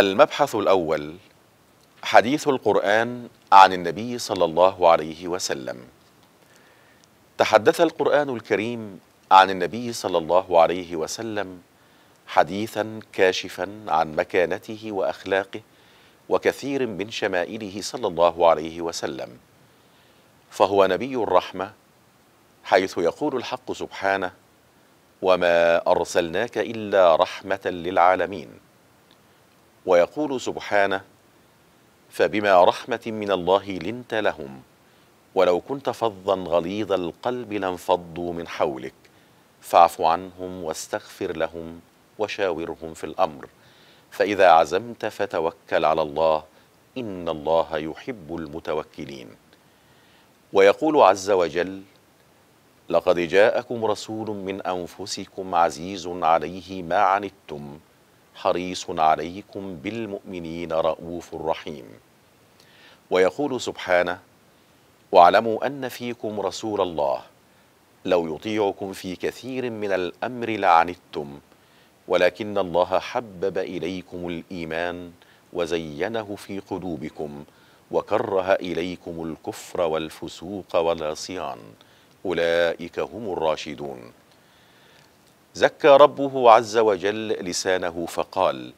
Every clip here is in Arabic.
المبحث الأول حديث القرآن عن النبي صلى الله عليه وسلم تحدث القرآن الكريم عن النبي صلى الله عليه وسلم حديثا كاشفا عن مكانته وأخلاقه وكثير من شمائله صلى الله عليه وسلم فهو نبي الرحمة حيث يقول الحق سبحانه وما أرسلناك إلا رحمة للعالمين ويقول سبحانه فبما رحمه من الله لنت لهم ولو كنت فظا غليظ القلب لانفضوا من حولك فاعف عنهم واستغفر لهم وشاورهم في الامر فاذا عزمت فتوكل على الله ان الله يحب المتوكلين ويقول عز وجل لقد جاءكم رسول من انفسكم عزيز عليه ما عنتم حريص عليكم بالمؤمنين رؤوف رحيم ويقول سبحانه واعلموا أن فيكم رسول الله لو يطيعكم في كثير من الأمر لعنتم ولكن الله حبب إليكم الإيمان وزينه في قلوبكم وكره إليكم الكفر والفسوق والعصيان أولئك هم الراشدون زكى ربه عز وجل لسانه فقال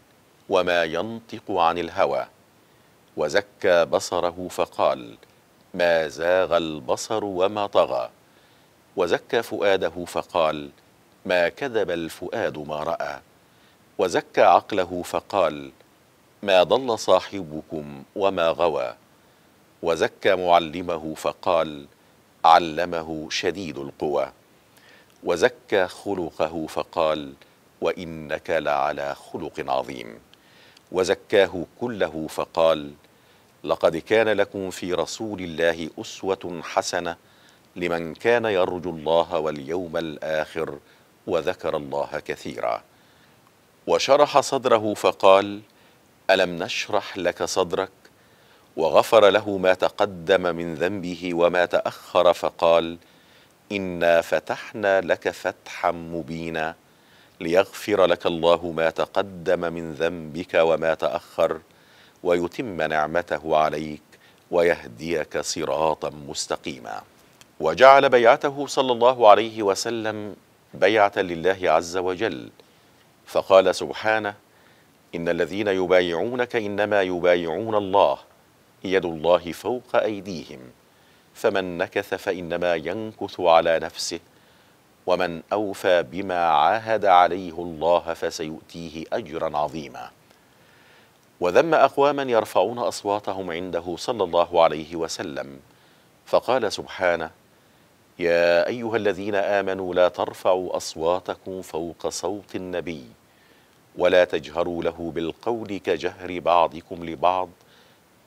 وما ينطق عن الهوى وزكى بصره فقال ما زاغ البصر وما طغى وزكى فؤاده فقال ما كذب الفؤاد ما راى وزكى عقله فقال ما ضل صاحبكم وما غوى وزكى معلمه فقال علمه شديد القوى وزكى خلقه فقال وانك لعلى خلق عظيم وزكاه كله فقال لقد كان لكم في رسول الله اسوه حسنه لمن كان يرجو الله واليوم الاخر وذكر الله كثيرا وشرح صدره فقال الم نشرح لك صدرك وغفر له ما تقدم من ذنبه وما تاخر فقال إنا فتحنا لك فتحا مبينا ليغفر لك الله ما تقدم من ذنبك وما تأخر ويتم نعمته عليك ويهديك صراطا مستقيما وجعل بيعته صلى الله عليه وسلم بيعه لله عز وجل فقال سبحانه ان الذين يبايعونك انما يبايعون الله يد الله فوق ايديهم فمن نكث فإنما ينكث على نفسه ومن أوفى بما عاهد عليه الله فسيؤتيه أجرا عظيما وذم أقواما يرفعون أصواتهم عنده صلى الله عليه وسلم فقال سبحانه يا أيها الذين آمنوا لا ترفعوا أصواتكم فوق صوت النبي ولا تجهروا له بالقول كجهر بعضكم لبعض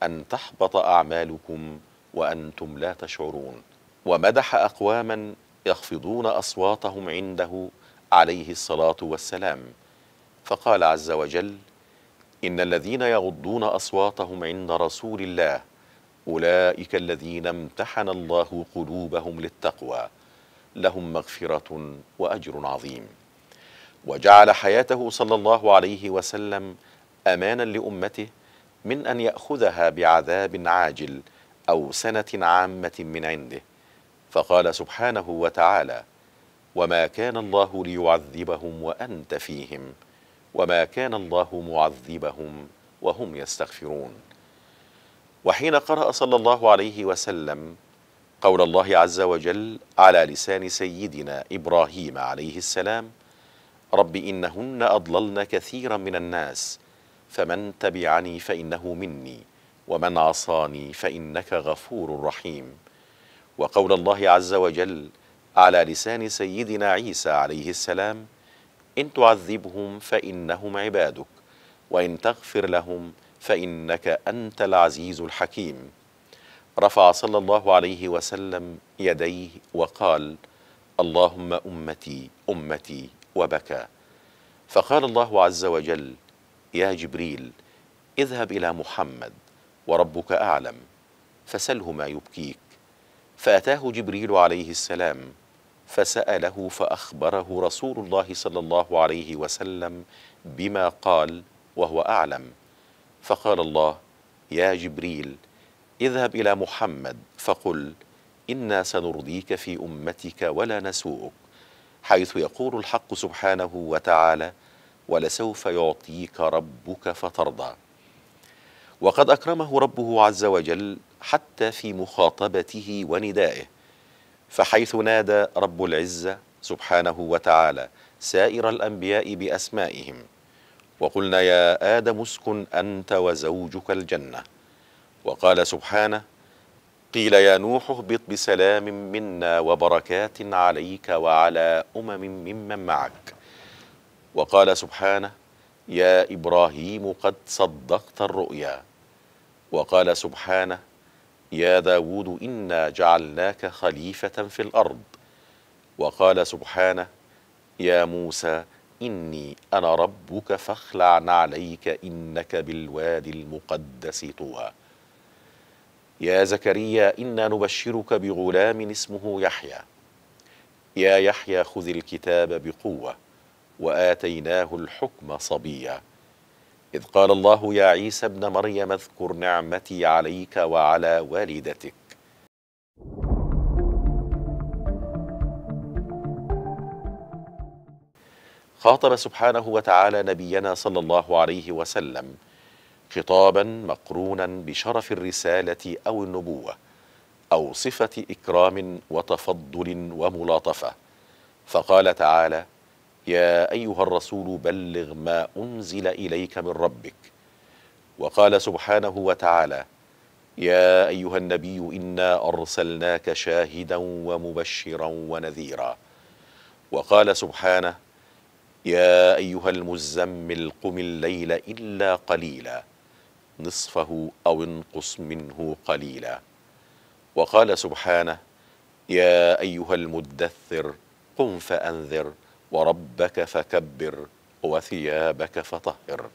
أن تحبط أعمالكم وأنتم لا تشعرون ومدح أقواما يخفضون أصواتهم عنده عليه الصلاة والسلام فقال عز وجل إن الذين يغضون أصواتهم عند رسول الله أولئك الذين امتحن الله قلوبهم للتقوى لهم مغفرة وأجر عظيم وجعل حياته صلى الله عليه وسلم أمانا لأمته من أن يأخذها بعذاب عاجل أو سنة عامة من عنده فقال سبحانه وتعالى وما كان الله ليعذبهم وأنت فيهم وما كان الله معذبهم وهم يستغفرون وحين قرأ صلى الله عليه وسلم قول الله عز وجل على لسان سيدنا إبراهيم عليه السلام رب إنهن أضللن كثيرا من الناس فمن تبعني فإنه مني ومن عصاني فإنك غفور رحيم وقول الله عز وجل على لسان سيدنا عيسى عليه السلام إن تعذبهم فإنهم عبادك وإن تغفر لهم فإنك أنت العزيز الحكيم رفع صلى الله عليه وسلم يديه وقال اللهم أمتي أمتي وبكى فقال الله عز وجل يا جبريل اذهب إلى محمد وربك أعلم فسله ما يبكيك فأتاه جبريل عليه السلام فسأله فأخبره رسول الله صلى الله عليه وسلم بما قال وهو أعلم فقال الله يا جبريل اذهب إلى محمد فقل إنا سنرضيك في أمتك ولا نسوءك حيث يقول الحق سبحانه وتعالى ولسوف يعطيك ربك فترضى وقد أكرمه ربه عز وجل حتى في مخاطبته وندائه فحيث نادى رب العزة سبحانه وتعالى سائر الأنبياء بأسمائهم وقلنا يا آدم اسكن أنت وزوجك الجنة وقال سبحانه قيل يا نوح اهبط بسلام منا وبركات عليك وعلى أمم ممن معك وقال سبحانه يا إبراهيم قد صدقت الرؤيا وقال سبحانه يا داود إنا جعلناك خليفة في الأرض وقال سبحانه يا موسى إني أنا ربك فاخلع عليك إنك بالوادي المقدس طوى يا زكريا إنا نبشرك بغلام اسمه يحيى يا يحيى خذ الكتاب بقوه واتيناه الحكم صبيا اذ قال الله يا عيسى ابن مريم اذكر نعمتي عليك وعلى والدتك خاطب سبحانه وتعالى نبينا صلى الله عليه وسلم خطابا مقرونا بشرف الرساله او النبوه او صفه اكرام وتفضل وملاطفه فقال تعالى يا أيها الرسول بلغ ما أنزل إليك من ربك وقال سبحانه وتعالى يا أيها النبي إنا أرسلناك شاهدا ومبشرا ونذيرا وقال سبحانه يا أيها المزمل قم الليل إلا قليلا نصفه أو انقص منه قليلا وقال سبحانه يا أيها المدثر قم فأنذر وربك فكبر وثيابك فطهر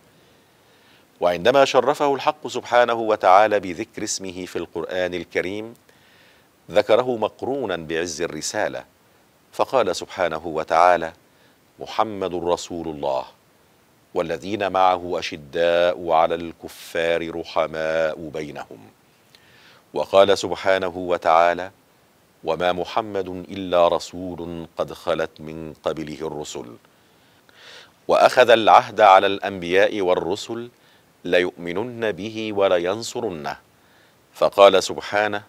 وعندما شرفه الحق سبحانه وتعالى بذكر اسمه في القران الكريم ذكره مقرونا بعز الرساله فقال سبحانه وتعالى محمد رسول الله والذين معه اشداء على الكفار رحماء بينهم وقال سبحانه وتعالى وما محمد الا رسول قد خلت من قبله الرسل واخذ العهد على الانبياء والرسل ليؤمنن به ولينصرنه فقال سبحانه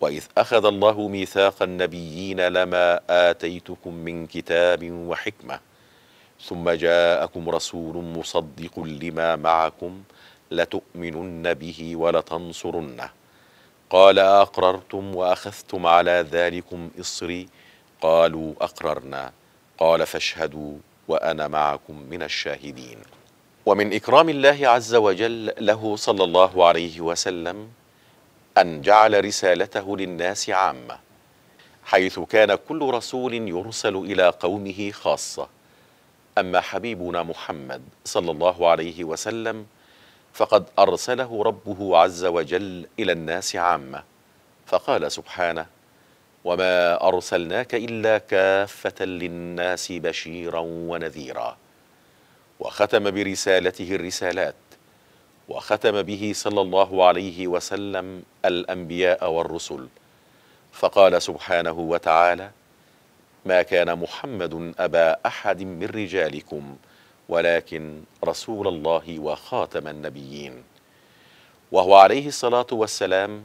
واذ اخذ الله ميثاق النبيين لما اتيتكم من كتاب وحكمه ثم جاءكم رسول مصدق لما معكم لتؤمنن به ولتنصرنه قال أقررتم وأخذتم على ذلكم إصري قالوا أقررنا قال فاشهدوا وأنا معكم من الشاهدين ومن إكرام الله عز وجل له صلى الله عليه وسلم أن جعل رسالته للناس عامة حيث كان كل رسول يرسل إلى قومه خاصة أما حبيبنا محمد صلى الله عليه وسلم فقد أرسله ربه عز وجل إلى الناس عامة فقال سبحانه وما أرسلناك إلا كافة للناس بشيرا ونذيرا وختم برسالته الرسالات وختم به صلى الله عليه وسلم الأنبياء والرسل فقال سبحانه وتعالى ما كان محمد أبا أحد من رجالكم ولكن رسول الله وخاتم النبيين وهو عليه الصلاة والسلام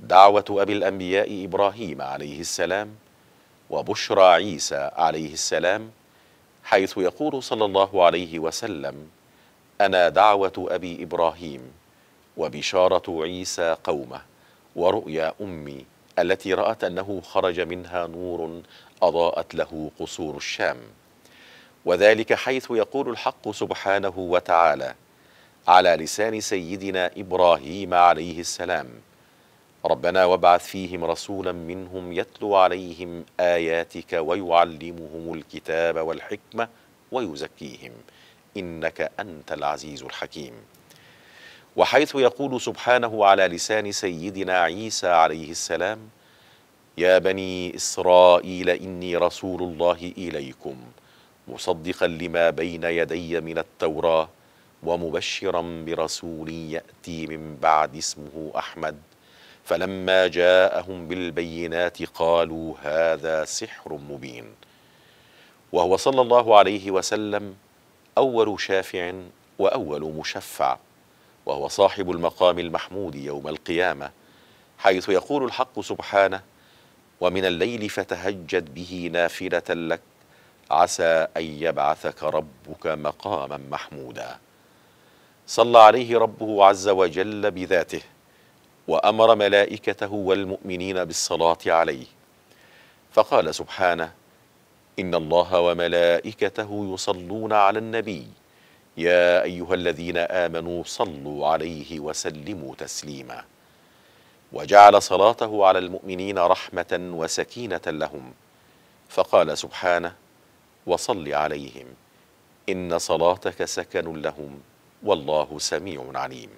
دعوة أبي الأنبياء إبراهيم عليه السلام وبشرى عيسى عليه السلام حيث يقول صلى الله عليه وسلم أنا دعوة أبي إبراهيم وبشارة عيسى قومه ورؤيا أمي التي رأت أنه خرج منها نور أضاءت له قصور الشام وذلك حيث يقول الحق سبحانه وتعالى على لسان سيدنا إبراهيم عليه السلام ربنا وابعث فيهم رسولا منهم يتلو عليهم آياتك ويعلمهم الكتاب والحكمة ويزكيهم إنك أنت العزيز الحكيم وحيث يقول سبحانه على لسان سيدنا عيسى عليه السلام يا بني إسرائيل إني رسول الله إليكم مصدقا لما بين يدي من التوراه ومبشرا برسول ياتي من بعد اسمه احمد فلما جاءهم بالبينات قالوا هذا سحر مبين وهو صلى الله عليه وسلم اول شافع واول مشفع وهو صاحب المقام المحمود يوم القيامه حيث يقول الحق سبحانه ومن الليل فتهجد به نافله لك عسى أن يبعثك ربك مقاما محمودا صلى عليه ربه عز وجل بذاته وأمر ملائكته والمؤمنين بالصلاة عليه فقال سبحانه إن الله وملائكته يصلون على النبي يا أيها الذين آمنوا صلوا عليه وسلموا تسليما وجعل صلاته على المؤمنين رحمة وسكينة لهم فقال سبحانه وصل عليهم إن صلاتك سكن لهم والله سميع عليم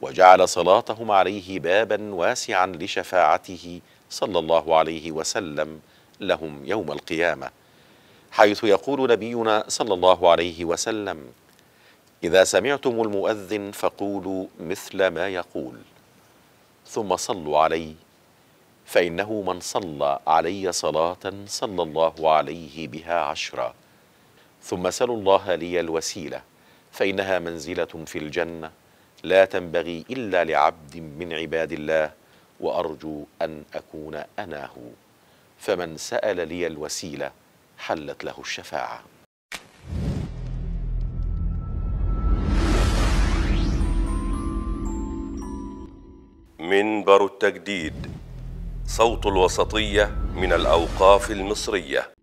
وجعل صلاتهم عليه بابا واسعا لشفاعته صلى الله عليه وسلم لهم يوم القيامة حيث يقول نبينا صلى الله عليه وسلم إذا سمعتم المؤذن فقولوا مثل ما يقول ثم صلوا عليه فإنه من صلى علي صلاة صلى الله عليه بها عشرا ثم سلوا الله لي الوسيلة فإنها منزلة في الجنة لا تنبغي إلا لعبد من عباد الله وأرجو أن أكون أنا هو فمن سأل لي الوسيلة حلت له الشفاعة منبر التجديد صوت الوسطية من الأوقاف المصرية